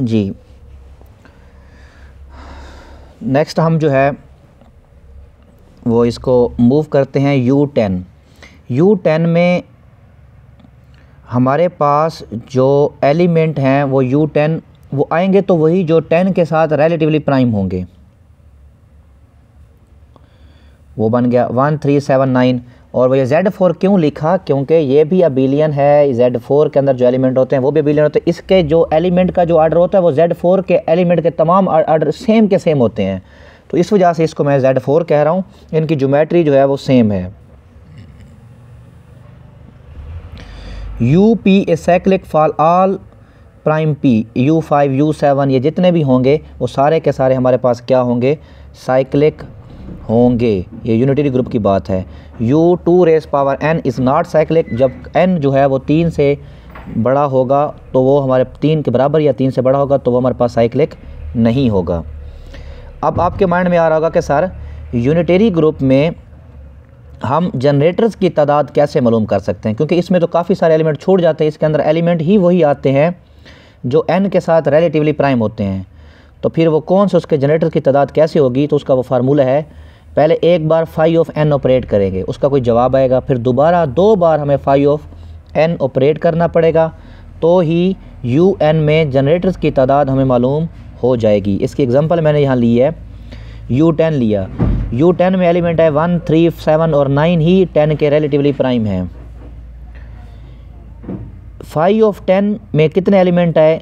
जी next हम जो है वो इसको मूव करते हैं यू टेन यू टेन में हमारे पास जो एलिमेंट हैं वो यू टेन वो आएंगे तो वही जो टेन के साथ रिलेटिवली प्राइम होंगे वो बन गया वन थ्री सेवन नाइन और भैया जेड फोर क्यों लिखा क्योंकि ये भी अबिलियन है जेड फोर के अंदर जो एलिमेंट होते हैं वो भी अबिलियन होते हैं इसके जो एलिमेंट का जो आर्डर होता है वो जेड फोर के एलिमेंट के तमाम आर्डर सेम के सेम होते हैं तो इस वजह से इसको मैं जेड फोर कह रहा हूँ इनकी जोमेट्री जो है वो सेम है U P a cyclic for all prime P U five U seven ये जितने भी होंगे वो सारे के सारे हमारे पास क्या होंगे साइक्लिक होंगे ये यूनिटरी ग्रुप की बात है U two raise power N is not cyclic जब एन जो है वो तीन से बड़ा होगा तो वो हमारे तीन के बराबर या तीन से बड़ा होगा तो वो हमारे पास साइक्लिक नहीं होगा अब आपके माइंड में आ रहा होगा कि सर यूनिटरी ग्रुप में हम जनरेटर्स की तादाद कैसे मालूम कर सकते हैं क्योंकि इसमें तो काफ़ी सारे एलिमेंट छूट जाते हैं इसके अंदर एलिमेंट ही वही आते हैं जो एन के साथ रिलेटिवली प्राइम होते हैं तो फिर वो कौन से उसके जनरेटर की तादाद कैसे होगी तो उसका वो फार्मूला है पहले एक बार फाइव ऑफ एन ऑपरेट करेंगे उसका कोई जवाब आएगा फिर दोबारा दो बार हमें फाइव ऑफ एन ऑपरेट करना पड़ेगा तो ही यू एन में जनरेटर्स की तादाद हमें मालूम हो जाएगी इसकी एग्ज़ाम्पल मैंने यहाँ ली है यू टेन लिया यू टेन में एलिमेंट है वन थ्री सेवन और नाइन ही टेन के रिलेटिवली प्राइम हैं फाइव ऑफ टेन में कितने एलिमेंट है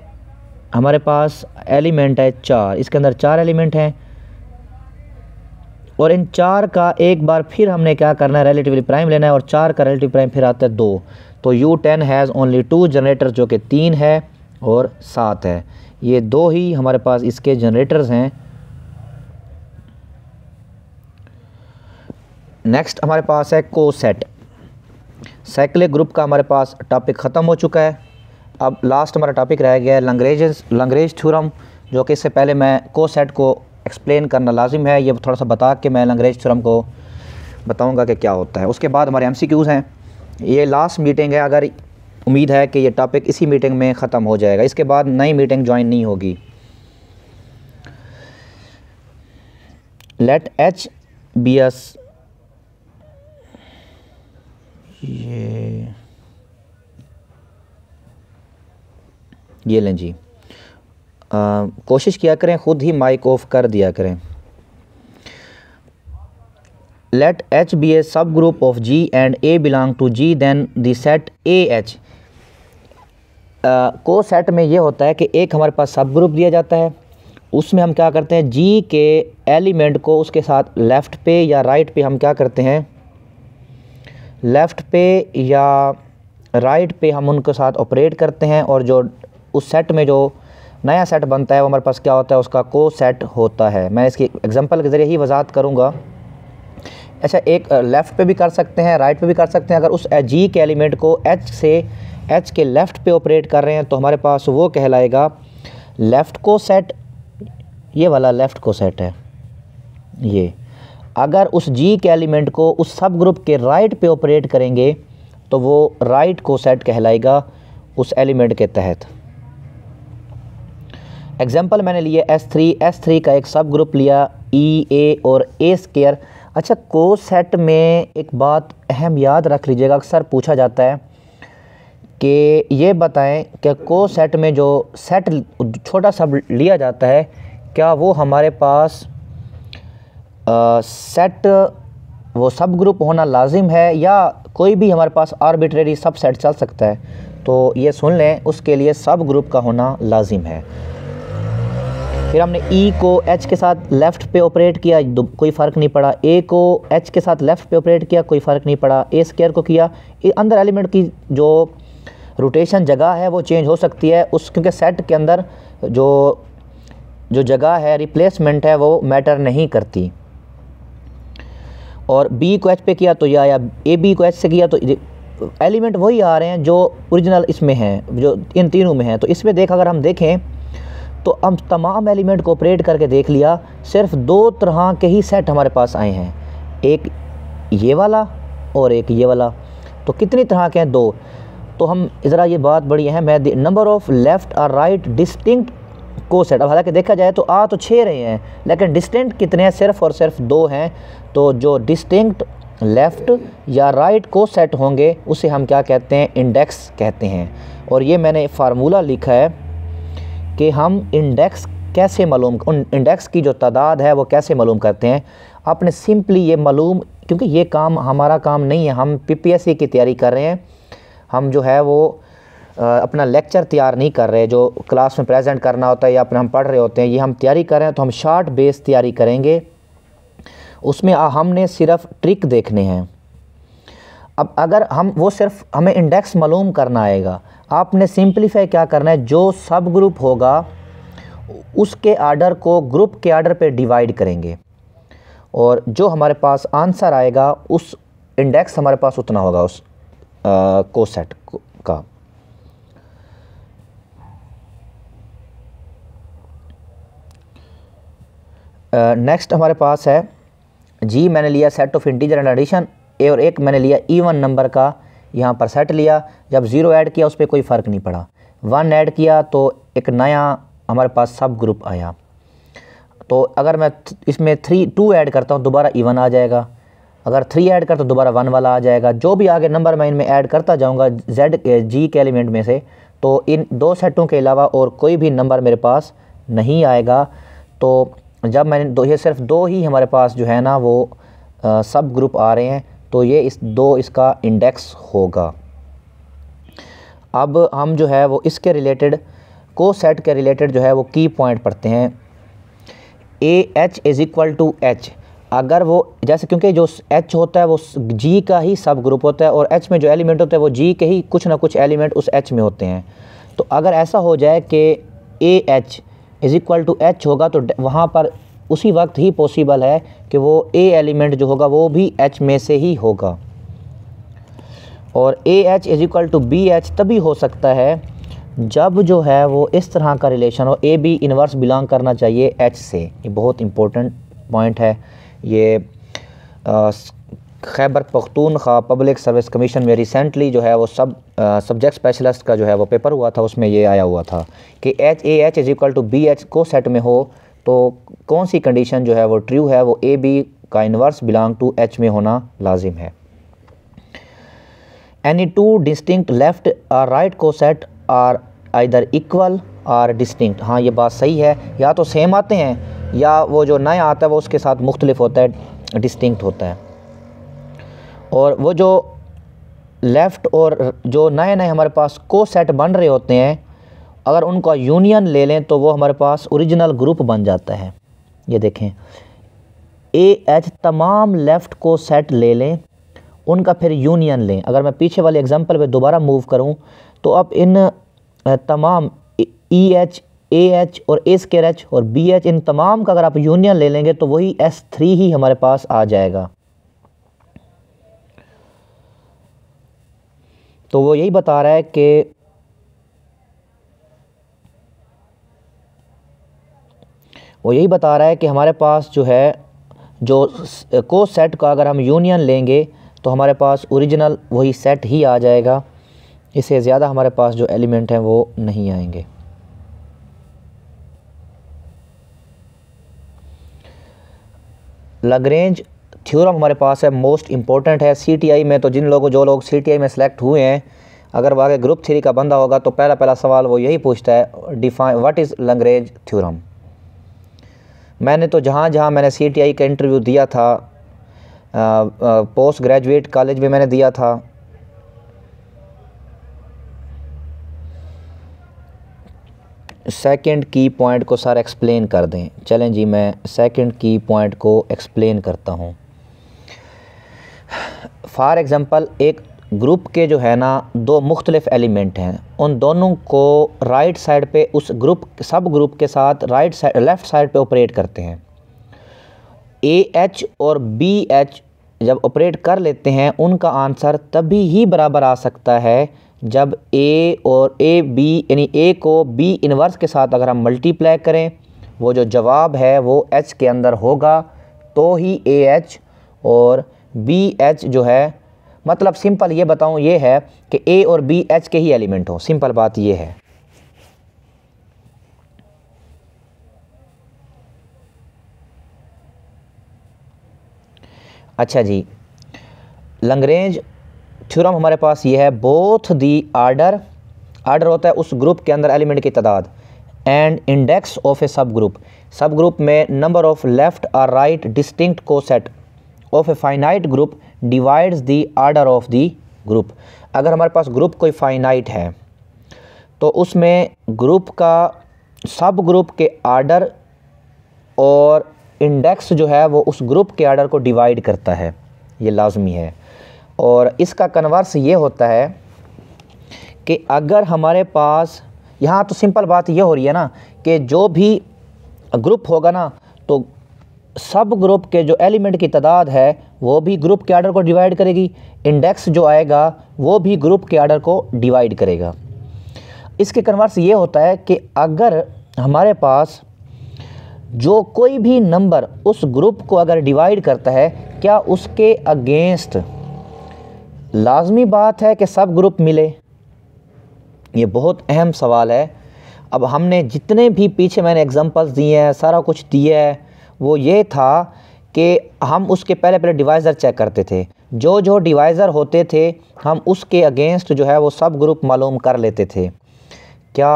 हमारे पास एलिमेंट है चार इसके अंदर चार एलिमेंट हैं और इन चार का एक बार फिर हमने क्या करना है रिलेटिवली प्राइम लेना है और चार का रिलेटिव प्राइम फिर आता है दो तो U ten has only two generator जो कि तीन है और सात है ये दो ही हमारे पास इसके जनरेटर्स हैं नेक्स्ट हमारे पास है को सेट साइकिल ग्रुप का हमारे पास टॉपिक ख़त्म हो चुका है अब लास्ट हमारा टॉपिक रह गया है लंग्रेज लंग्रेज थ्योरम जो कि इससे पहले मैं को सेट को एक्सप्लेन करना लाजिम है ये थोड़ा सा बता के मैं लंग्रेज थ्योरम को बताऊँगा कि क्या होता है उसके बाद हमारे एम सी क्यूज़ हैं ये लास्ट मीटिंग है अगर उम्मीद है कि ये टॉपिक इसी मीटिंग में ख़त्म हो जाएगा इसके बाद नई मीटिंग ज्वाइन नहीं होगी लेट एच बी एस ये ये लें जी कोशिश किया करें ख़ुद ही माइक ऑफ कर दिया करें late H be a subgroup of G and a belong to G then the set a H को सेट में ये होता है कि एक हमारे पास सब ग्रुप दिया जाता है उसमें हम क्या करते हैं जी के एलिमेंट को उसके साथ लेफ़्ट पे या राइट पे हम क्या करते हैं लेफ़्ट पे या राइट पे हम उनके साथ ऑपरेट करते हैं और जो उस सेट में जो नया सेट बनता है वो हमारे पास क्या होता है उसका को सेट होता है मैं इसकी एग्जांपल के ज़रिए ही वजाहत करूँगा अच्छा एक लेफ़्ट पे भी कर सकते हैं राइट पे भी कर सकते हैं अगर उस जी के एलिमेंट को एच से एच के लेफ़्ट पे ऑपरेट कर रहे हैं तो हमारे पास वो कहलाएगा लेफ़्ट को सेट ये वाला लेफ़्ट को सेट है ये अगर उस जी के एलिमेंट को उस सब ग्रुप के राइट पे ऑपरेट करेंगे तो वो राइट को सेट कहलाएगा उस एलिमेंट के तहत एग्जाम्पल मैंने लिए एस थ्री एस थ्री का एक सब ग्रुप लिया ई e, ए और ए स्केयर अच्छा को सेट में एक बात अहम याद रख लीजिएगा अक्सर पूछा जाता है कि ये बताएं कि को सेट में जो सेट छोटा सब लिया जाता है क्या वो हमारे पास आ, सेट वो सब ग्रुप होना लाजिम है या कोई भी हमारे पास आर्बिट्रेरी सब सेट चल सकता है तो ये सुन लें उसके लिए सब ग्रुप का होना लाजिम है फिर हमने ई e को एच के साथ लेफ़्ट पे ऑपरेट किया कोई फ़र्क नहीं पड़ा ए को एच के साथ लेफ़्ट पे ऑपरेट किया कोई फ़र्क नहीं पड़ा ए स्केयर को किया अंदर एलिमेंट की जो रोटेशन जगह है वो चेंज हो सकती है उस क्योंकि सेट के अंदर जो जो जगह है रिप्लेसमेंट है वो मैटर नहीं करती और बी को एच पे किया तो या ए बी को एच से किया तो एलिमेंट वही आ रहे हैं जो ओरिजिनल इसमें हैं जो इन तीनों में हैं तो इसमें देख अगर हम देखें तो हम तमाम एलिमेंट को ऑपरेट करके देख लिया सिर्फ दो तरह के ही सेट हमारे पास आए हैं एक ये वाला और एक ये वाला तो कितनी तरह के हैं दो तो हम ज़रा ये बात बड़ी अहम है नंबर ऑफ़ लेफ़्ट और राइट डिस्टिंक्ट को सेट अब हालांकि देखा जाए तो आ तो छः रहे हैं लेकिन डिस्टिंक्ट कितने हैं सिर्फ और सिर्फ दो हैं तो जो डिस्टिंक्ट लेफ़्ट या राइट को सेट होंगे उसे हम क्या कहते हैं इंडेक्स कहते हैं और ये मैंने फार्मूला लिखा है कि हम इंडेक्स कैसे मालूम इंडेक्स की जो तादाद है वो कैसे मालूम करते हैं आपने सिंपली ये मालूम क्योंकि ये काम हमारा काम नहीं है हम पीपीएससी की तैयारी कर रहे हैं हम जो है वो अपना लेक्चर तैयार नहीं कर रहे जो क्लास में प्रेजेंट करना होता है या अपने हम पढ़ रहे होते हैं ये हम तैयारी कर रहे हैं तो हम शार्ट बेस तैयारी करेंगे उसमें हमने सिर्फ ट्रिक देखने हैं अब अगर हम वो सिर्फ हमें इंडेक्स मालूम करना आएगा आपने सिंपलीफाई क्या करना है जो सब ग्रुप होगा उसके आर्डर को ग्रुप के आर्डर पे डिवाइड करेंगे और जो हमारे पास आंसर आएगा उस इंडेक्स हमारे पास उतना होगा उस कोसेट का नेक्स्ट uh, हमारे पास है जी मैंने लिया set of integer and addition और एक मैंने लिया इवन नंबर का यहाँ पर सेट लिया जब ज़ीरो ऐड किया उस पर कोई फ़र्क नहीं पड़ा वन ऐड किया तो एक नया हमारे पास सब ग्रुप आया तो अगर मैं इसमें थ्री टू ऐड करता हूँ दोबारा इवन आ जाएगा अगर थ्री ऐड करता तो दोबारा वन वाला आ जाएगा जो भी आगे नंबर मैं इनमें ऐड करता जाऊँगा जेड जी के एलिमेंट में से तो इन दो सेटों के अलावा और कोई भी नंबर मेरे पास नहीं आएगा तो जब मैंने दो ये सिर्फ दो ही हमारे पास जो है ना वो आ, सब ग्रुप आ रहे हैं तो ये इस दो इसका इंडेक्स होगा अब हम जो है वो इसके रिलेटेड को सेट के रिलेटेड जो है वो की पॉइंट पढ़ते हैं a H is equal to H अगर वो जैसे क्योंकि जो एच होता है वो जी का ही सब ग्रुप होता है और एच में जो एलिमेंट होते हैं वो जी के ही कुछ ना कुछ एलिमेंट उस एच में होते हैं तो अगर ऐसा हो जाए कि a H is equal to H होगा तो वहाँ पर उसी वक्त ही पॉसिबल है कि वो ए एलिमेंट जो होगा वो भी एच में से ही होगा और a H is equal to b H तभी हो सकता है जब जो है वो इस तरह का रिलेशन हो ए बी इन्वर्स बिलोंग करना चाहिए एच से ये बहुत इंपॉर्टेंट पॉइंट है ये Khyber Pakhtunkhwa public service commission में रिसेंटली जो है वो सब सब्जेक्ट स्पेशलिस्ट का जो है वो पेपर हुआ था उसमें ये आया हुआ था कि H a H is equal to b H को सेट में हो तो कौन सी कंडीशन जो है वो ट्रू है वो ए बी का इन्वर्स बिलोंग टू एच में होना लाजिम है एनी टू डिस्टिंक्ट लेफ़्ट और right coset are either equal or distinct हाँ ये बात सही है या तो सेम आते हैं या वो जो नया आता है वो उसके साथ मुख्तलिफ होता है डिस्टिंक्ट होता है और वो जो लेफ़्ट और जो नए नए हमारे पास को सेट बन रहे होते हैं अगर उनका यूनियन ले लें तो वो हमारे पास ओरिजिनल ग्रुप बन जाता है ये देखें ए एच तमाम लेफ़्ट को सेट ले लें उनका फिर यूनियन लें अगर मैं पीछे वाले एग्ज़ाम्पल पे दोबारा मूव करूं तो अब इन तमाम ई एच ए एच और ए स्केर एच और बी एच इन तमाम का अगर आप यूनियन ले लेंगे तो वही एस थ्री ही हमारे पास आ जाएगा तो वो यही बता रहा है कि वो यही बता रहा है कि हमारे पास जो है जो को सेट का अगर हम यूनियन लेंगे तो हमारे पास ओरिजिनल वही सेट ही आ जाएगा इससे ज़्यादा हमारे पास जो एलिमेंट हैं वो नहीं आएंगे लगरेंज थ्योरम हमारे पास है मोस्ट इम्पॉर्टेंट है सीटीआई में तो जिन लोगों जो लोग सीटीआई में सेलेक्ट हुए हैं अगर वह ग्रुप थ्री का बंदा होगा तो पहला पहला सवाल वो यही पूछता है define what is Lagrange theorem मैंने तो जहाँ जहाँ मैंने सी का इंटरव्यू दिया था पोस्ट ग्रेजुएट कॉलेज में मैंने दिया था सेकंड की पॉइंट को सर एक्सप्लेन कर दें चलें जी मैं सेकंड की पॉइंट को एक्सप्लेन करता हूँ फॉर एग्ज़ाम्पल एक ग्रुप के जो है ना दो मुख्तलिफ़ एलिमेंट हैं उन दोनों को राइट साइड पे उस ग्रुप सब ग्रुप के साथ राइट साइड लेफ़्ट साइड पे ऑपरेट करते हैं ए एच और बी एच जब ऑपरेट कर लेते हैं उनका आंसर तभी ही बराबर आ सकता है जब ए और ए बी यानी ए को बी इनवर्स के साथ अगर हम मल्टीप्लाई करें वो जो जवाब है वो एच के अंदर होगा तो ही ए एच और बी एच जो है मतलब सिंपल ये बताऊँ ये है कि ए और बी एच के ही एलिमेंट हों सिंपल बात ये है अच्छा जी लंग्रेंज थ्योरम हमारे पास ये है बोथ दी आर्डर आर्डर होता है उस ग्रुप के अंदर एलिमेंट की तादाद एंड इंडेक्स ऑफ ए सब ग्रुप सब ग्रुप में नंबर ऑफ़ लेफ़्ट और right distinct coset of a finite group divides the order of the group अगर हमारे पास ग्रुप कोई फाइनाइट है तो उसमें ग्रुप का सब ग्रुप के आर्डर और इंडेक्स जो है वो उस ग्रुप के आर्डर को डिवाइड करता है ये लाजमी है और इसका कन्वर्स ये होता है कि अगर हमारे पास यहाँ तो सिंपल बात ये हो रही है ना कि जो भी ग्रुप होगा ना तो सब ग्रुप के जो एलिमेंट की तादाद है वो भी ग्रुप के आर्डर को डिवाइड करेगी इंडेक्स जो आएगा वो भी ग्रुप के आर्डर को डिवाइड करेगा इसके कन्वर्स ये होता है कि अगर हमारे पास जो कोई भी नंबर उस ग्रुप को अगर डिवाइड करता है क्या उसके अगेंस्ट लाजमी बात है कि सब ग्रुप मिले ये बहुत अहम सवाल है अब हमने जितने भी पीछे मैंने एग्ज़ाम्पल्स दिए हैं सारा कुछ दिया है वो ये था कि हम उसके पहले पहले डिवाइज़र चेक करते थे जो जो डिवाइज़र होते थे हम उसके अगेंस्ट जो है वो सब ग्रुप मालूम कर लेते थे क्या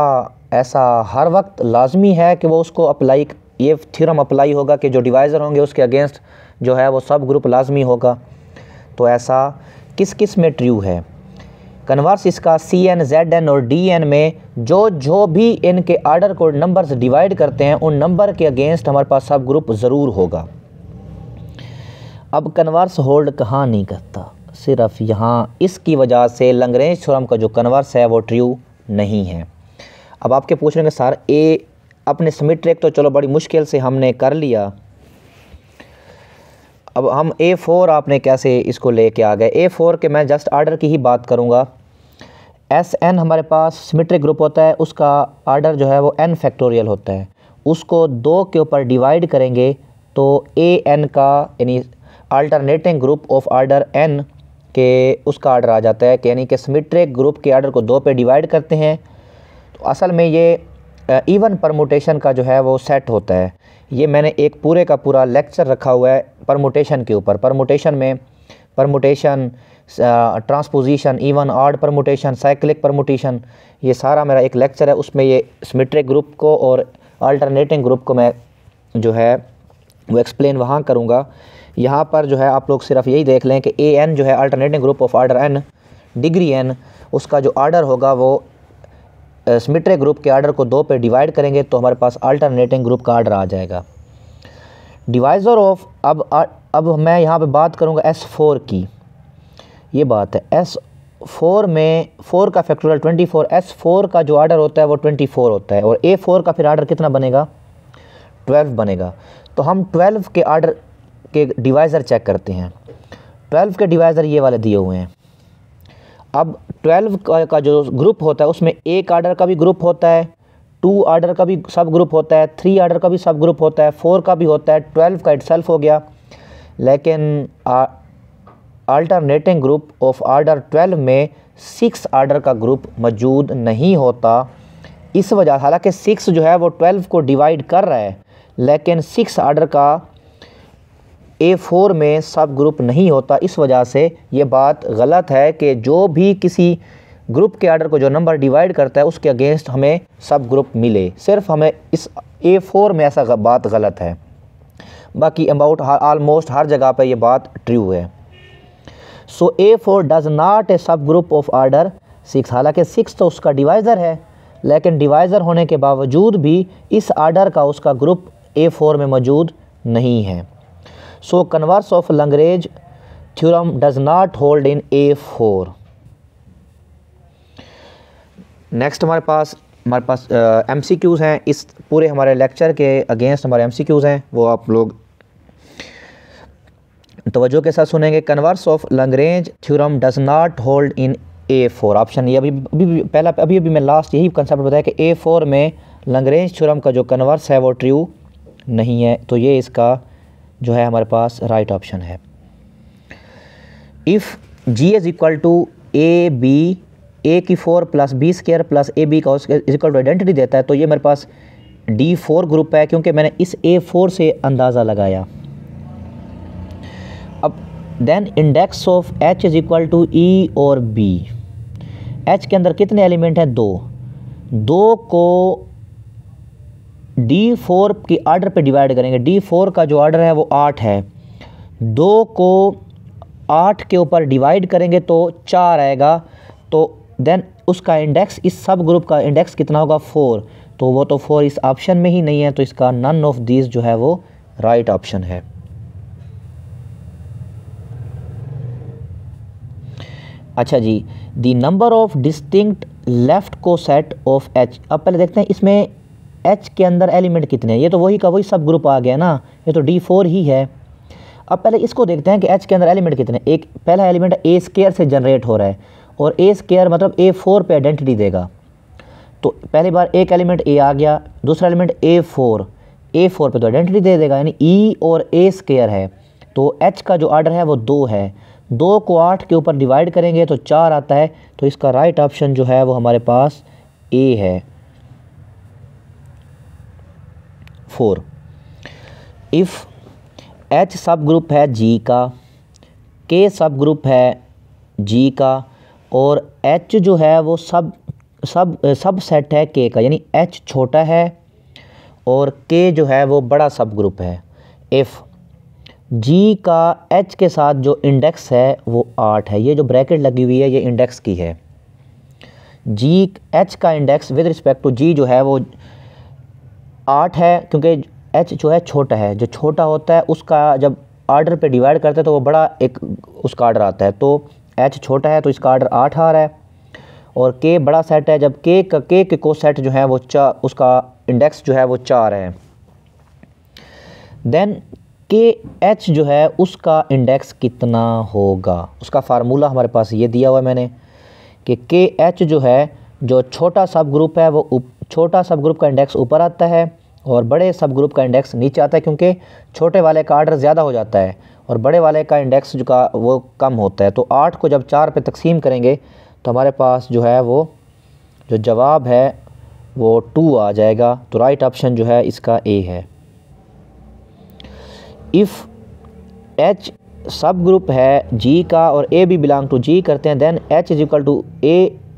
ऐसा हर वक्त लाजमी है कि वो उसको अप्लाई ये थ्योरम अप्लाई होगा कि जो डिवाइज़र होंगे उसके अगेंस्ट जो है वो सब ग्रुप लाजमी होगा तो ऐसा किस किस में ट्रू है कन्वर्स इसका सी एन जेड एन और डी एन में जो जो भी इनके आर्डर को नंबर्स डिवाइड करते हैं उन नंबर के अगेंस्ट हमारे पास सब ग्रुप ज़रूर होगा अब कन्वर्स होल्ड कहाँ नहीं करता सिर्फ यहाँ इसकी वजह से लंगरेज थ्योरम का जो कन्वर्स है वो ट्रू नहीं है अब आपके पूछने के सर ए अपने समिट तो चलो बड़ी मुश्किल से हमने कर लिया अब हम ए फोर आपने कैसे इसको लेके आ गए ए फोर के मैं जस्ट आर्डर की ही बात करूँगा एस एन हमारे पास सिमेट्रिक ग्रुप होता है उसका आर्डर जो है वो एन फैक्टोरियल होता है उसको दो के ऊपर डिवाइड करेंगे तो ए एन का यानी alternating group of order N के उसका आर्डर आ जाता है कि यानी कि सिमेट्रिक ग्रुप के आर्डर को दो पे डिवाइड करते हैं तो असल में ये इवन परमोटेशन का जो है वो सेट होता है ये मैंने एक पूरे का पूरा लेक्चर रखा हुआ है परमोटेशन के ऊपर परमोटेशन में permutation transposition even odd permutation cyclic permutation ये सारा मेरा एक लेक्चर है उसमें ये स्मिट्रिक ग्रुप को और अल्टरनेटिंग ग्रुप को मैं जो है वो एक्सप्लेन वहाँ करूँगा यहाँ पर जो है आप लोग सिर्फ यही देख लें कि ए एन जो है alternating group of order N degree N उसका जो आर्डर होगा वो सिमेट्रिक ग्रुप के आर्डर को दो पे डिवाइड करेंगे तो हमारे पास अल्टरनेटिंग ग्रुप का आर्डर आ जाएगा डिवाइज़र ऑफ अब अब मैं यहाँ पे बात करूँगा एस फोर की ये बात है एस फोर में फ़ोर का factorial twenty four S four का जो आर्डर होता है वो ट्वेंटी फोर होता है और ए फोर का फिर आर्डर कितना बनेगा ट्वेल्व बनेगा तो हम ट्वेल्व के आर्डर के डिवाइज़र चेक करते हैं ट्वेल्व के डिवाइज़र ये वाले दिए हुए हैं अब ट्वेल्व का जो ग्रुप होता है उसमें एक आर्डर का भी ग्रुप होता है टू आर्डर का भी सब ग्रुप होता है थ्री आर्डर का भी सब ग्रुप होता है फोर का भी होता है ट्वेल्व का इट हो गया लेकिन अल्टरनेटिंग ग्रुप ऑफ आर्डर 12 में सिक्स आर्डर का ग्रुप मौजूद नहीं होता इस वजह हालांकि सिक्स जो है वो ट्वेल्व को डिवाइड कर रहा है लेकिन सिक्स आर्डर का ए फोर में सब ग्रुप नहीं होता इस वजह से ये बात गलत है कि जो भी किसी ग्रुप के आर्डर को जो नंबर डिवाइड करता है उसके अगेंस्ट हमें सब ग्रुप मिले सिर्फ हमें इस ए फोर में ऐसा बात गलत है बाकी अबाउट ऑलमोस्ट हर जगह पर यह बात ट्रू है सो ए four does not a subgroup of order six हालांकि सिक्स तो उसका डिवाइज़र है लेकिन डिवाइज़र होने के बावजूद भी इस आर्डर का उसका ग्रुप ए फोर में मौजूद नहीं है so converse of Lagrange theorem does not hold in A four next हमारे पास हमारे पास एम सी क्यूज़ हैं इस पूरे हमारे लेक्चर के अगेंस्ट हमारे एम सी क्यूज़ हैं वो आप लोग तोज्जो के साथ सुनेंगे converse of Lagrange theorem does not hold in A four option ये अभी अभी पहला अभी अभी मैं लास्ट यही कंसेप्ट बताया कि ए फोर में लंगरेंज थ्योरम का जो कन्वर्स है वो ट्रू नहीं है तो ये इसका जो है हमारे पास राइट ऑप्शन है if G is equal to a b a की four plus b square plus a b का इज इक्वल टू आइडेंटिटी देता है तो ये मेरे पास डी फोर ग्रुप है क्योंकि मैंने इस ए फोर से अंदाज़ा लगाया then index of H is equal to E e और बी एच के अंदर कितने एलिमेंट हैं दो दो को डी फोर के आर्डर पे डिवाइड करेंगे डी फोर का जो आर्डर है वो आठ है दो को आठ के ऊपर डिवाइड करेंगे तो चार आएगा तो देन उसका इंडेक्स इस सब ग्रुप का इंडेक्स कितना होगा फोर तो वो तो फोर इस ऑप्शन में ही नहीं है तो इसका नन ऑफ दिस जो है वो राइट right ऑप्शन है अच्छा जी the number of distinct left coset of H अब पहले देखते हैं इसमें एच के अंदर एलिमेंट कितने हैं ये तो वही का वही सब ग्रुप आ गया ना ये तो डी फोर ही है अब पहले इसको देखते हैं कि एच के अंदर एलिमेंट कितने एक पहला एलिमेंट ए स्केयर से जनरेट हो रहा है और ए स्केयर मतलब ए फोर पर आइडेंटिटी देगा तो पहली बार एक एलिमेंट ए आ गया दूसरा element a four a four पर तो आइडेंटिटी दे देगा यानी ई e और ए स्केयर है तो एच का जो आर्डर है वो दो है दो को आठ के ऊपर डिवाइड करेंगे तो चार आता है तो इसका राइट ऑप्शन जो है वो हमारे पास ए है four if H subgroup है जी का के सब ग्रुप है जी का और एच जो है वो सब सब सब सेट है के का यानी एच छोटा है और के जो है वो बड़ा सब ग्रुप है इफ़ जी का एच के साथ जो इंडेक्स है वो आठ है ये जो ब्रैकेट लगी हुई है ये इंडेक्स की है जी एच का index with respect to G जो है वो आठ है क्योंकि एच जो है छोटा है जो छोटा होता है उसका जब आर्डर पे डिवाइड करते हैं तो वो बड़ा एक उसका आर्डर आता है तो एच छोटा है तो इसका आर्डर आठ आ रहा है और के बड़ा सेट है जब के का के के को सेट जो है वो चा उसका इंडेक्स जो है वो चार है देन के एच जो है उसका इंडेक्स कितना होगा उसका फार्मूला हमारे पास ये दिया हुआ है मैंने कि के एच जो है जो छोटा सब ग्रुप है वो छोटा सब ग्रुप का इंडेक्स ऊपर आता है और बड़े सब ग्रुप का इंडेक्स नीचे आता है क्योंकि छोटे वाले का आर्डर ज़्यादा हो जाता है और बड़े वाले का इंडेक्स जो का वो कम होता है तो आठ को जब चार पे तकसीम करेंगे तो हमारे पास जो है वो जो जवाब है वो टू आ जाएगा तो राइट ऑप्शन जो है इसका ए है इफ़ एच सब ग्रुप है जी का और ए भी बिलोंग टू जी करते हैं then H is equal to a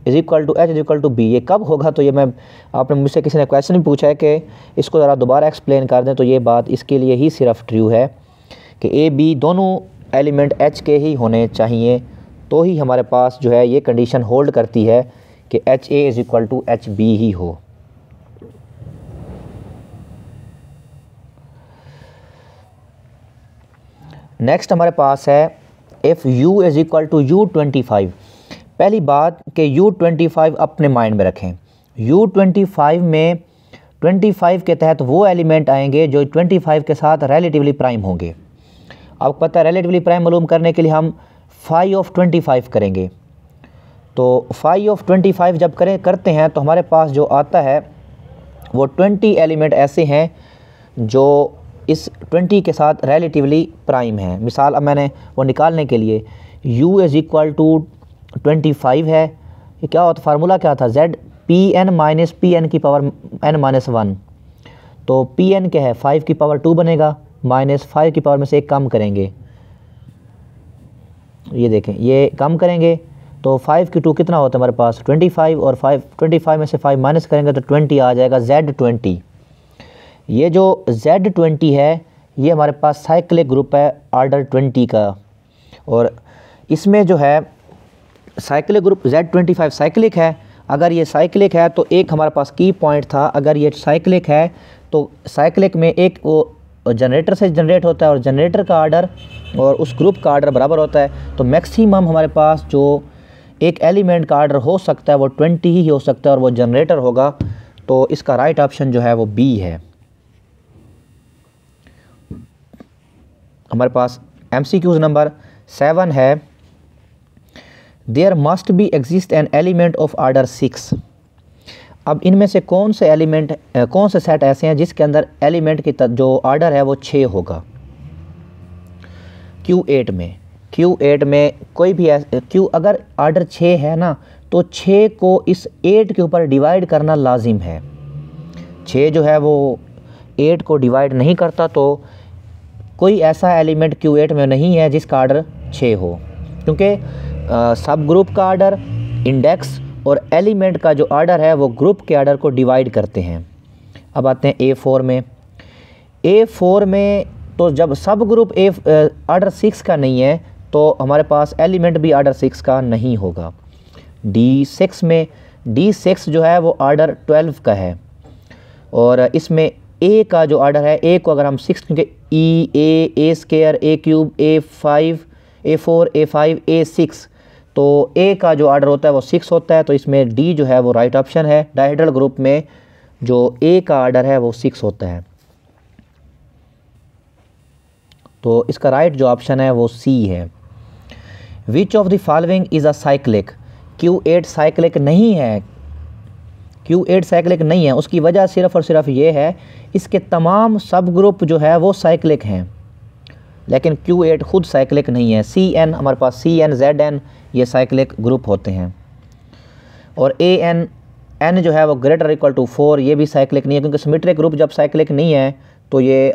is equal to H is equal to b ये कब होगा तो ये मैं आपने मुझसे किसी ने क्वेश्चन पूछा है कि इसको ज़रा दोबारा एक्सप्लेन कर दें तो ये बात इसके लिए ही सिर्फ ट्रू है कि ए बी दोनों एलिमेंट एच के ही होने चाहिए तो ही हमारे पास जो है ये कंडीशन होल्ड करती है कि H A is equal to H B ही हो नेक्स्ट हमारे पास है if U is equal to U twenty five पहली बात कि यू ट्वेंटी फाइव अपने माइंड में रखें यू ट्वेंटी फाइव में ट्वेंटी फाइव के तहत वो एलिमेंट आएंगे जो ट्वेंटी फाइव के साथ रेलेटिवली प्राइम होंगे आपको पता है रेलेटिवली प्राइम मालूम करने के लिए हम फाइव ऑफ ट्वेंटी फाइव करेंगे तो फाइव ऑफ ट्वेंटी फाइव जब करें करते हैं तो हमारे पास जो आता है वो ट्वेंटी एलिमेंट ऐसे हैं जो इस 20 के साथ रेलेटिवली प्राइम है मिसाल अब मैंने वो निकालने के लिए u is equal to twenty five है ये क्या होता फार्मूला क्या था z P N minus P N की पावर एन माइनस वन तो पी एन क्या है फाइव की पावर टू बनेगा माइनस फाइव की पावर में से एक कम करेंगे ये देखें ये कम करेंगे तो फाइव की टू कितना होता है हमारे पास ट्वेंटी फाइव और फाइव ट्वेंटी फाइव में से फाइव माइनस करेंगे तो ट्वेंटी आ जाएगा जेड ट्वेंटी ये जो जेड ट्वेंटी है ये हमारे पास साइक्लिक ग्रुप है आर्डर ट्वेंटी का और इसमें जो है cyclic group Z twenty five cyclic है अगर ये साइक्लिक है तो एक हमारे पास की पॉइंट था अगर ये साइक्लिक है तो साइक्लिक में एक वो जनरेटर से जनरेट होता है और जनरेटर का आर्डर और उस ग्रुप का आर्डर बराबर होता है तो मैक्सिमम हमारे पास जो एक एलिमेंट का आर्डर हो सकता है वो ट्वेंटी ही हो सकता है और वो जनरेटर होगा तो इसका राइट ऑप्शन जो है वो बी है हमारे पास M C Qs number seven है there must be exist an element of order six अब इनमें से कौन से एलिमेंट कौन से सेट ऐसे हैं जिसके अंदर एलिमेंट की जो आर्डर है वो छः होगा क्यू एट में क्यू एट में कोई भी क्यू अगर आर्डर छः है ना तो छः को इस एट के ऊपर डिवाइड करना लाजिम है छः जो है वो एट को डिवाइड नहीं करता तो कोई ऐसा एलिमेंट क्यू एट में नहीं है जिसका आर्डर छः हो क्योंकि सब ग्रुप का आर्डर इंडेक्स और एलिमेंट का जो आर्डर है वो ग्रुप के आर्डर को डिवाइड करते हैं अब आते हैं ए फोर में ए फोर में तो जब सब ग्रुप ए आर्डर सिक्स का नहीं है तो हमारे पास एलिमेंट भी आर्डर सिक्स का नहीं होगा डी सिक्स में डी सिक्स जो है वो आर्डर ट्वेल्व का है और इसमें ए का जो आर्डर है ए को अगर हम सिक्स क्योंकि e a a square a cube a five a four a five a six तो ए का जो आर्डर होता है वो सिक्स होता है तो इसमें डी जो है वो राइट ऑप्शन है डाइहेड्रल ग्रुप में जो ए का आर्डर है वो सिक्स होता है तो इसका राइट जो ऑप्शन है वो सी है which of the following is a cyclic Q eight cyclic नहीं है क्यू एट साइक्लिक नहीं है उसकी वजह सिर्फ़ और सिर्फ ये है इसके तमाम सब ग्रुप जो है वो साइक्लिक हैं लेकिन क्यू एट ख़ुद साइक्लिक नहीं है सी एन हमारे पास सी एन जेड एन ये साइक्लिक ग्रुप होते हैं और ए एन एन जो है वो ग्रेटर इक्वल टू फोर ये भी साइक्लिक नहीं है क्योंकि सिमेट्रिक ग्रुप जब साइक्लिक नहीं है तो ये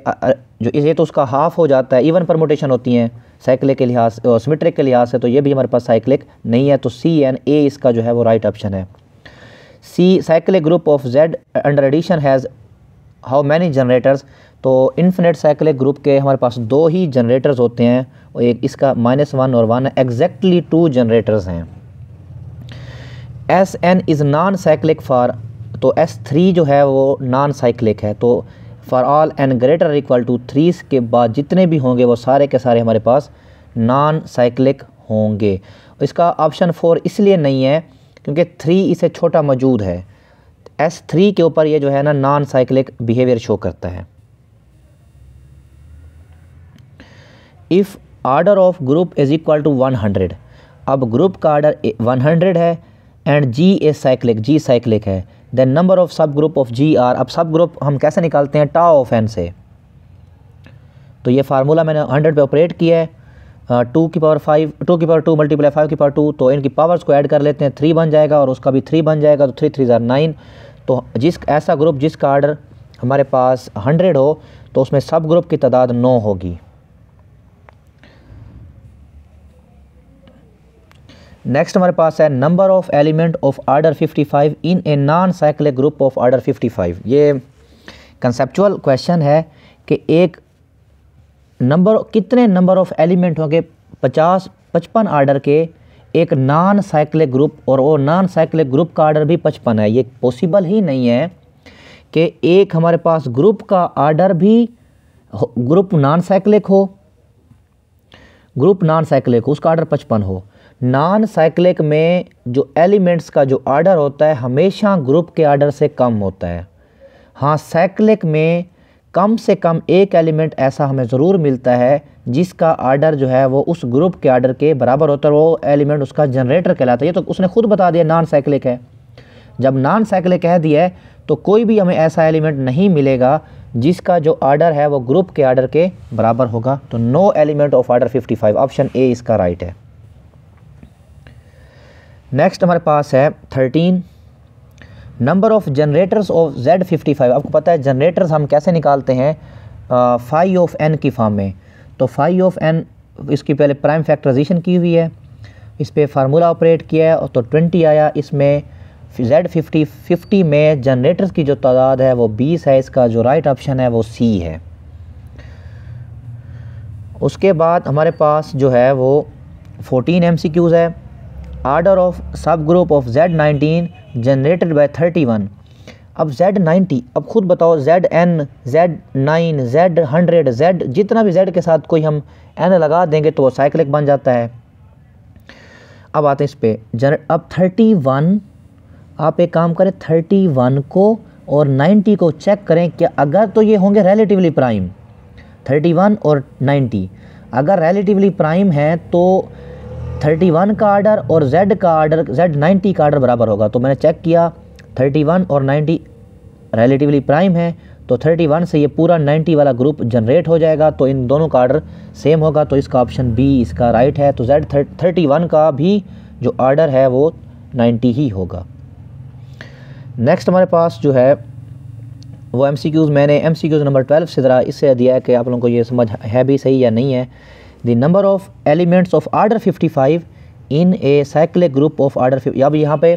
जो ये तो उसका हाफ़ हो जाता है इवन परमोटेशन होती हैं साइक्लिक के लिहाज सिमेट्रिक के लिहाज से तो ये भी हमारे पास साइक्लिक नहीं है तो सी एन ए इसका जो है वो राइट ऑप्शन है C cyclic group of Z under addition has how many generators तो इन्फिनेट साइकिल ग्रुप के हमारे पास दो ही जनरेटर्स होते हैं और एक इसका माइनस वन और वन एग्जैक्टली टू जनरेटर्स हैं S N is non cyclic for तो एस थ्री जो है वो नॉन साइकिलिक है तो for all N greater equal to three के बाद जितने भी होंगे वो सारे के सारे हमारे पास नॉन साइकिलिक होंगे इसका ऑप्शन फोर इसलिए नहीं है क्योंकि थ्री इसे छोटा मौजूद है एस थ्री के ऊपर ये जो है ना नॉन साइक्लिक बिहेवियर शो करता है if order of group is equal to one hundred अब ग्रुप का आर्डर वन हंड्रेड है and G a cyclic G cyclic है then number of subgroup of G are अब सब group हम कैसे निकालते हैं टा ऑफ एन से तो ये फार्मूला मैंने हंड्रेड पे ऑपरेट किया है टू की पावर फाइव टू की पावर टू मल्टीप्लाई फाइव की पावर टू तो इनकी पावर्स को ऐड कर लेते हैं थ्री बन जाएगा और उसका भी थ्री बन जाएगा तो थ्री थ्री ज़ार नाइन तो जिस ऐसा ग्रुप जिसका आर्डर हमारे पास हंड्रेड हो तो उसमें सब ग्रुप की तादाद नौ होगी नेक्स्ट हमारे पास है number of element of order fifty five in a non cyclic group of order fifty five ये कंसेप्चुअल क्वेश्चन है कि एक नंबर कितने नंबर ऑफ़ एलिमेंट होंगे पचास पचपन आर्डर के एक नॉन साइक्लिक ग्रुप और वो नॉन साइक्लिक ग्रुप का आर्डर भी पचपन है ये पॉसिबल ही नहीं है कि एक हमारे पास ग्रुप का आर्डर भी ग्रुप नॉन साइक्लिक हो ग्रुप नॉन साइक्लिक हो उसका आर्डर पचपन हो नॉन साइक्लिक में जो एलिमेंट्स का जो आर्डर होता है हमेशा ग्रुप के आर्डर से कम होता है हाँ साइक्लिक में कम से कम एक एलिमेंट ऐसा हमें ज़रूर मिलता है जिसका आर्डर जो है वो उस ग्रुप के आर्डर के बराबर होता है वो एलिमेंट उसका जनरेटर कहलाता है ये तो उसने खुद बता दिया नॉन साइकिलिक है जब नॉन साइकिलिक कह दिया है तो कोई भी हमें ऐसा एलिमेंट नहीं मिलेगा जिसका जो आर्डर है वो ग्रुप के आर्डर के बराबर होगा तो no element of order five option A इसका राइट है नेक्स्ट हमारे पास है thirteen number of generators of Z fifty five आपको पता है जनरेटर्स हम कैसे निकालते हैं फाइव ऑफ एन की फॉर्म में तो फाइव ऑफ एन इसकी पहले प्राइम फैक्टराइजेशन की हुई है इस पर फार्मूला ऑपरेट किया है और तो ट्वेंटी आया इसमें जेड फिफ्टी फिफ्टी में जनरेटर्स की जो तादाद है वो बीस है इसका जो राइट ऑप्शन है वो सी है उसके बाद हमारे पास जो है वो फोटीन एम सी क्यूज़ है order of subgroup of Z nineteen generated by thirty one अब जेड नाइन्टी अब खुद बताओ Z N Z nine Z hundred Z जितना भी जेड के साथ कोई हम एन लगा देंगे तो वो साइक्लिक बन जाता है अब आते हैं इस पर अब थर्टी वन आप एक काम करें थर्टी वन को और नाइन्टी को चेक करें कि अगर तो ये होंगे रेलेटिवली प्राइम थर्टी वन और नाइन्टी अगर रेलेटिवली प्राइम है तो थर्टी वन का आर्डर और जेड का आर्डर जेड नाइन्टी का आर्डर बराबर होगा तो मैंने चेक किया थर्टी वन और नाइन्टी रिलेटिवली प्राइम है तो थर्टी वन से ये पूरा नाइन्टी वाला ग्रुप जनरेट हो जाएगा तो इन दोनों का आर्डर सेम होगा तो इसका ऑप्शन बी इसका राइट है तो जेड थर्टी वन का भी जो आर्डर है वो नाइन्टी ही होगा नेक्स्ट हमारे पास जो है वो एम सी क्यूज़ मैंने M C Qs number twelve से ज़रा इससे दिया है कि आप लोगों को ये समझ है भी सही या नहीं है the number of elements of order 55 in a cyclic group of order अब यहाँ पे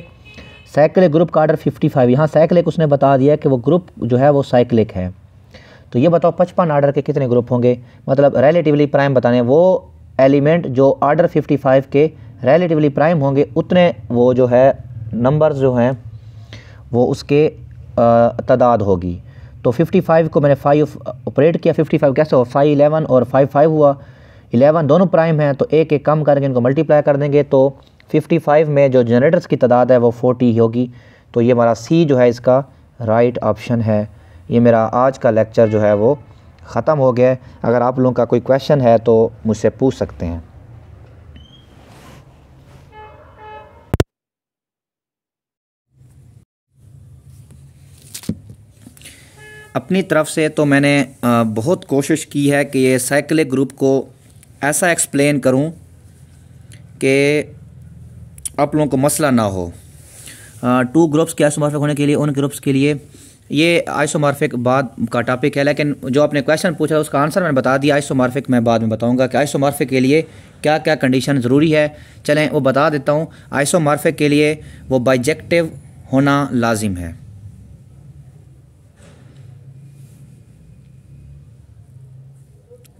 साइकिल ग्रुप का आर्डर 55 यहाँ साइकिलिक उसने बता दिया कि वो ग्रुप जो है वो साइकिलिक है तो ये बताओ पचपन आर्डर के कितने ग्रुप होंगे मतलब रेलेटिवली प्राइम बताने वो एलिमेंट जो आर्डर 55 के रेलेटिवली प्राइम होंगे उतने वो जो है नंबर जो हैं वो उसके तादाद होगी तो 55 को मैंने फाइव ऑपरेट किया 55 कैसे हो फाइव इलेवन और फाइव फाइव हुआ इलेवन दोनों प्राइम हैं तो एक एक कम करके इनको मल्टीप्लाई कर देंगे तो 55 में जो जनरेटर्स की तादाद है वो 40 होगी तो ये हमारा सी जो है इसका राइट ऑप्शन है ये मेरा आज का लेक्चर जो है वो ख़त्म हो गया अगर आप लोगों का कोई क्वेश्चन है तो मुझसे पूछ सकते हैं अपनी तरफ से तो मैंने बहुत कोशिश की है कि ये साइकिल ग्रुप को ऐसा एक्सप्लेन करूं कि आप लोगों को मसला ना हो टू ग्रुप्स के आइसोमार्फिक होने के लिए उन ग्रुप्स के लिए ये आइसोमार्फिक बाद का टॉपिक है लेकिन जो आपने क्वेश्चन पूछा उसका आंसर मैंने बता दिया आइसोमार्फिक मैं बाद में बताऊंगा कि आइसोमार्फिक के लिए क्या क्या कंडीशन ज़रूरी है चलें वो बता देता हूँ आइसोमार्फिक के लिए वो बाइजेक्टिव होना लाजिम है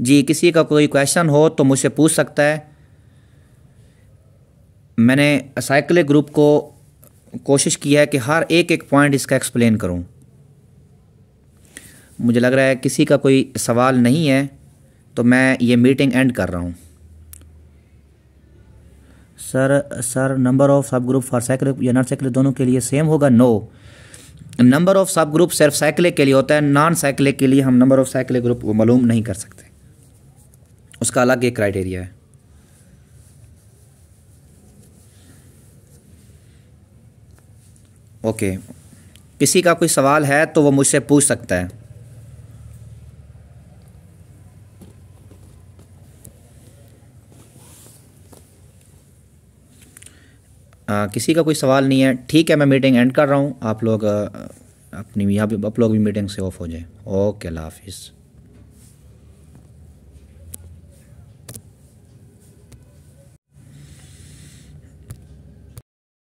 जी किसी का कोई क्वेश्चन हो तो मुझसे पूछ सकता है मैंने साइकिल ग्रुप को कोशिश की है कि हर एक एक पॉइंट इसका एक्सप्लेन करूं। मुझे लग रहा है किसी का कोई सवाल नहीं है तो मैं ये मीटिंग एंड कर रहा हूँ sir sir number of subgroup for cyclic या नॉन साइकिल दोनों के लिए सेम होगा no number of subgroup सिर्फ साइकिल के लिए होता है नॉन साइकिल के लिए हम नंबर ऑफ़ साइकिल ग्रुप मालूम नहीं कर सकते उसका अलग एक क्राइटेरिया है ओके किसी का कोई सवाल है तो वो मुझसे पूछ सकता है आ, किसी का कोई सवाल नहीं है ठीक है मैं मीटिंग एंड कर रहा हूँ आप लोग अपनी यहाँ भी आप लोग भी मीटिंग से ऑफ हो जाए ओके अल्लाह हाफिज़